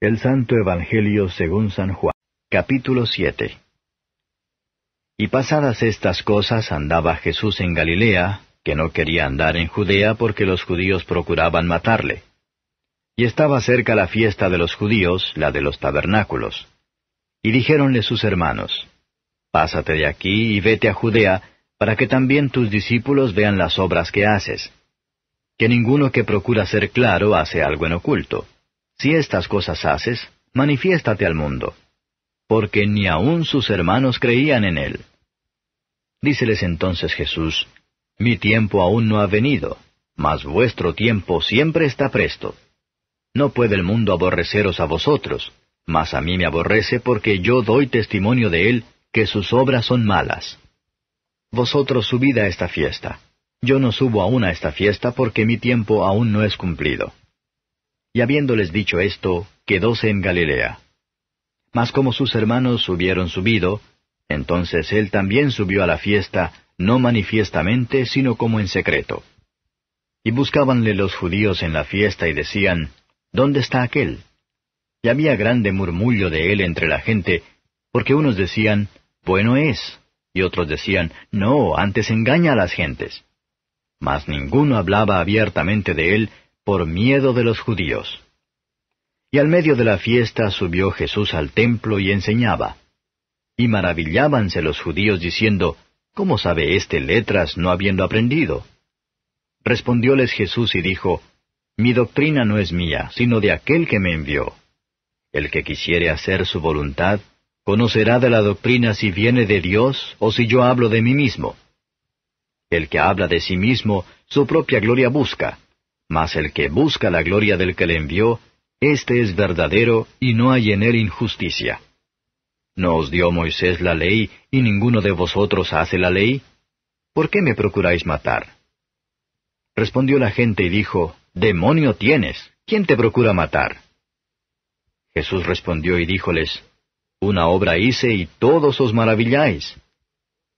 El Santo Evangelio según San Juan. Capítulo 7. Y pasadas estas cosas andaba Jesús en Galilea, que no quería andar en Judea porque los judíos procuraban matarle. Y estaba cerca la fiesta de los judíos, la de los tabernáculos. Y dijéronle sus hermanos, Pásate de aquí y vete a Judea, para que también tus discípulos vean las obras que haces. Que ninguno que procura ser claro hace algo en oculto si estas cosas haces, manifiéstate al mundo. Porque ni aun sus hermanos creían en él. Díceles entonces Jesús, Mi tiempo aún no ha venido, mas vuestro tiempo siempre está presto. No puede el mundo aborreceros a vosotros, mas a mí me aborrece porque yo doy testimonio de él que sus obras son malas. Vosotros subid a esta fiesta. Yo no subo aún a esta fiesta porque mi tiempo aún no es cumplido. Y habiéndoles dicho esto, quedóse en Galilea. Mas como sus hermanos hubieron subido, entonces él también subió a la fiesta, no manifiestamente, sino como en secreto. Y buscábanle los judíos en la fiesta y decían, ¿Dónde está aquel? Y había grande murmullo de él entre la gente, porque unos decían, Bueno es, y otros decían, No, antes engaña a las gentes. Mas ninguno hablaba abiertamente de él, por miedo de los judíos. Y al medio de la fiesta subió Jesús al templo y enseñaba. Y maravillábanse los judíos diciendo, ¿Cómo sabe éste letras no habiendo aprendido? Respondióles Jesús y dijo, Mi doctrina no es mía, sino de aquel que me envió. El que quisiere hacer su voluntad, conocerá de la doctrina si viene de Dios o si yo hablo de mí mismo. El que habla de sí mismo, su propia gloria busca, mas el que busca la gloria del que le envió, éste es verdadero y no hay en él injusticia. ¿No os dio Moisés la ley y ninguno de vosotros hace la ley? ¿Por qué me procuráis matar? Respondió la gente y dijo, Demonio tienes, ¿quién te procura matar? Jesús respondió y díjoles, Una obra hice y todos os maravilláis.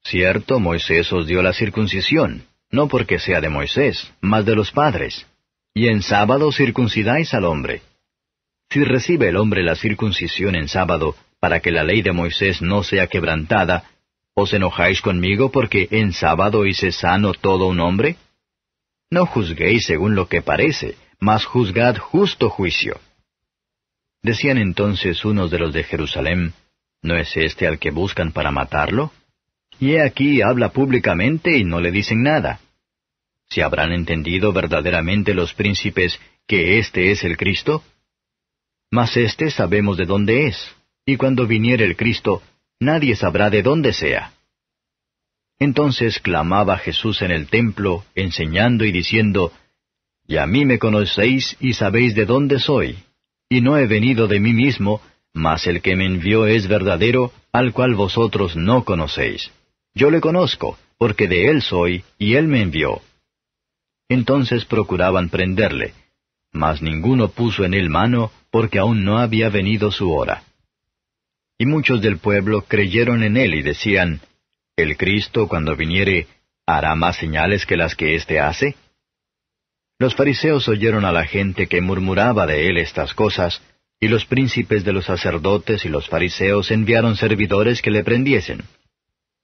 Cierto, Moisés os dio la circuncisión, no porque sea de Moisés, mas de los padres y en sábado circuncidáis al hombre. Si recibe el hombre la circuncisión en sábado, para que la ley de Moisés no sea quebrantada, ¿os enojáis conmigo porque en sábado hice sano todo un hombre? No juzguéis según lo que parece, mas juzgad justo juicio. Decían entonces unos de los de Jerusalén, ¿no es este al que buscan para matarlo? Y he aquí habla públicamente y no le dicen nada. ¿Se habrán entendido verdaderamente los príncipes que este es el Cristo? Mas éste sabemos de dónde es, y cuando viniere el Cristo, nadie sabrá de dónde sea. Entonces clamaba Jesús en el templo, enseñando y diciendo, Y a mí me conocéis y sabéis de dónde soy, y no he venido de mí mismo, mas el que me envió es verdadero, al cual vosotros no conocéis. Yo le conozco, porque de él soy, y él me envió. Entonces procuraban prenderle, mas ninguno puso en él mano porque aún no había venido su hora. Y muchos del pueblo creyeron en él y decían, ¿El Cristo cuando viniere hará más señales que las que éste hace? Los fariseos oyeron a la gente que murmuraba de él estas cosas, y los príncipes de los sacerdotes y los fariseos enviaron servidores que le prendiesen.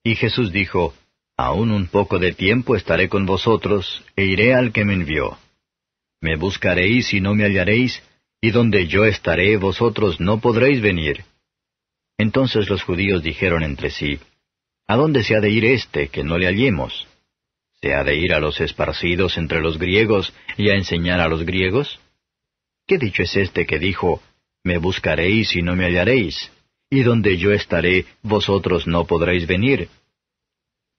Y Jesús dijo, Aún un poco de tiempo estaré con vosotros, e iré al que me envió. Me buscaréis y no me hallaréis, y donde yo estaré vosotros no podréis venir. Entonces los judíos dijeron entre sí, ¿A dónde se ha de ir éste, que no le hallemos? ¿Se ha de ir a los esparcidos entre los griegos y a enseñar a los griegos? ¿Qué dicho es este que dijo, Me buscaréis y no me hallaréis, y donde yo estaré vosotros no podréis venir?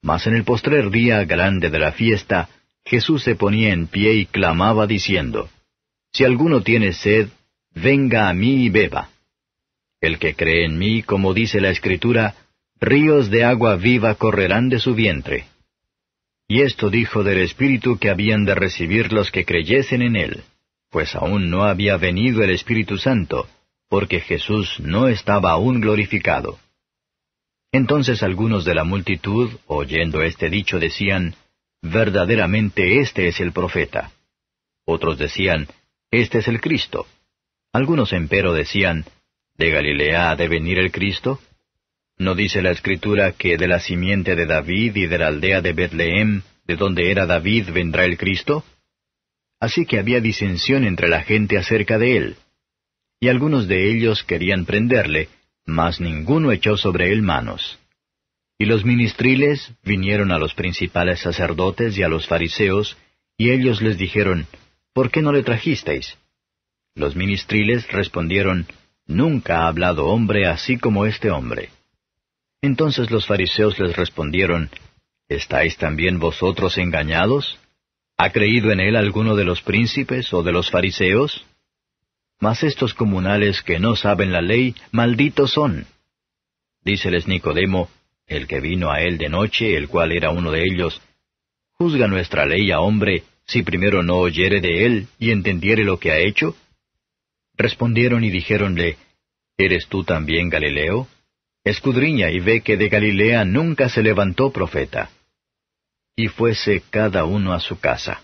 Mas en el postrer día grande de la fiesta, Jesús se ponía en pie y clamaba diciendo, Si alguno tiene sed, venga a mí y beba. El que cree en mí, como dice la Escritura, ríos de agua viva correrán de su vientre. Y esto dijo del Espíritu que habían de recibir los que creyesen en él, pues aún no había venido el Espíritu Santo, porque Jesús no estaba aún glorificado. Entonces algunos de la multitud, oyendo este dicho, decían, Verdaderamente este es el profeta. Otros decían, Este es el Cristo. Algunos empero decían, ¿De Galilea ha de venir el Cristo? ¿No dice la Escritura que de la simiente de David y de la aldea de Betlehem, de donde era David, vendrá el Cristo? Así que había disensión entre la gente acerca de él. Y algunos de ellos querían prenderle, mas ninguno echó sobre él manos. Y los ministriles vinieron a los principales sacerdotes y a los fariseos, y ellos les dijeron, ¿Por qué no le trajisteis? Los ministriles respondieron, Nunca ha hablado hombre así como este hombre. Entonces los fariseos les respondieron, ¿Estáis también vosotros engañados? ¿Ha creído en él alguno de los príncipes o de los fariseos? Mas estos comunales que no saben la ley, malditos son. Díceles Nicodemo, el que vino a él de noche, el cual era uno de ellos, ¿Juzga nuestra ley a hombre si primero no oyere de él y entendiere lo que ha hecho? Respondieron y dijéronle, ¿Eres tú también Galileo? Escudriña y ve que de Galilea nunca se levantó profeta. Y fuese cada uno a su casa.